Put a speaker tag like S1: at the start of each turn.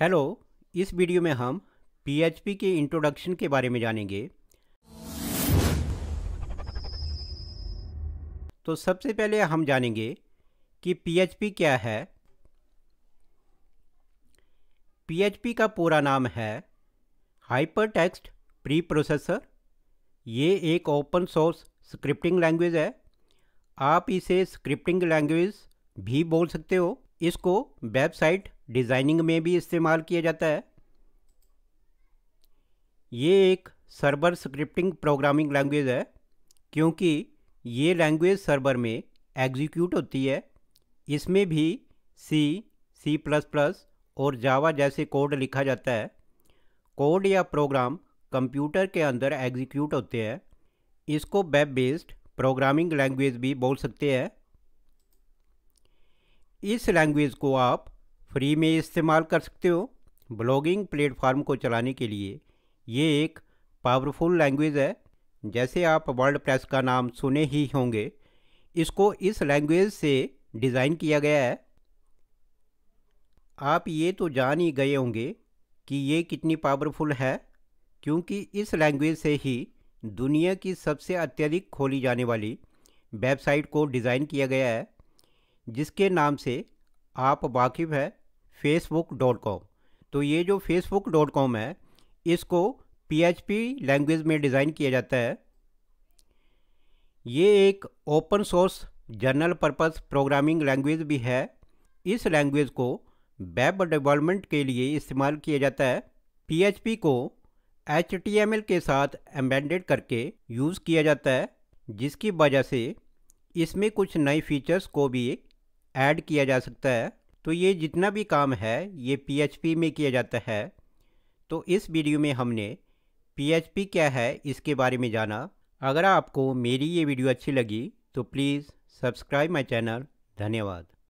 S1: hello इस video में हम पीएचपी के इंट्रोडक्शन के बारे में जानेंगे तो सबसे पहले हम जानेंगे कि पीएचपी क्या है पीएचपी का पूरा नाम है हाइपर टेक्स्ट प्री प्रोसेसर ये एक ओपन सोर्स स्क्रिप्टिंग लैंग्वेज है आप इसे स्क्रिप्टिंग लैंग्वेज भी बोल सकते हो इसको वेबसाइट डिज़ाइनिंग में भी इस्तेमाल किया जाता है ये एक सर्वर स्क्रिप्टिंग प्रोग्रामिंग लैंग्वेज है क्योंकि ये लैंग्वेज सर्वर में एग्जीक्यूट होती है इसमें भी सी सी प्लस प्लस और जावा जैसे कोड लिखा जाता है कोड या प्रोग्राम कंप्यूटर के अंदर एग्जीक्यूट होते हैं इसको वेब बेस्ड प्रोग्रामिंग लैंग्वेज भी बोल सकते हैं इस लैंग्वेज को आप फ्री में इस्तेमाल कर सकते हो ब्लॉगिंग प्लेटफार्म को चलाने के लिए ये एक पावरफुल लैंग्वेज है जैसे आप वर्ल्ड प्रेस का नाम सुने ही होंगे इसको इस लैंग्वेज से डिज़ाइन किया गया है आप ये तो जान ही गए होंगे कि ये कितनी पावरफुल है क्योंकि इस लैंग्वेज से ही दुनिया की सबसे अत्यधिक खोली जाने वाली वेबसाइट को डिज़ाइन किया गया है जिसके नाम से आप वाकिफ़ हैं फेसबुक डॉट कॉम तो ये जो फेसबुक डॉट कॉम है इसको पी लैंग्वेज में डिज़ाइन किया जाता है ये एक open source general purpose programming language भी है इस लैंग्वेज को वेब डेवलपमेंट के लिए इस्तेमाल किया जाता है पी को एच के साथ एम्बेंडेड करके यूज़ किया जाता है जिसकी वजह से इसमें कुछ नए फीचर्स को भी ऐड किया जा सकता है तो ये जितना भी काम है ये PHP में किया जाता है तो इस वीडियो में हमने PHP क्या है इसके बारे में जाना अगर आपको मेरी ये वीडियो अच्छी लगी तो प्लीज़ सब्सक्राइब माई चैनल धन्यवाद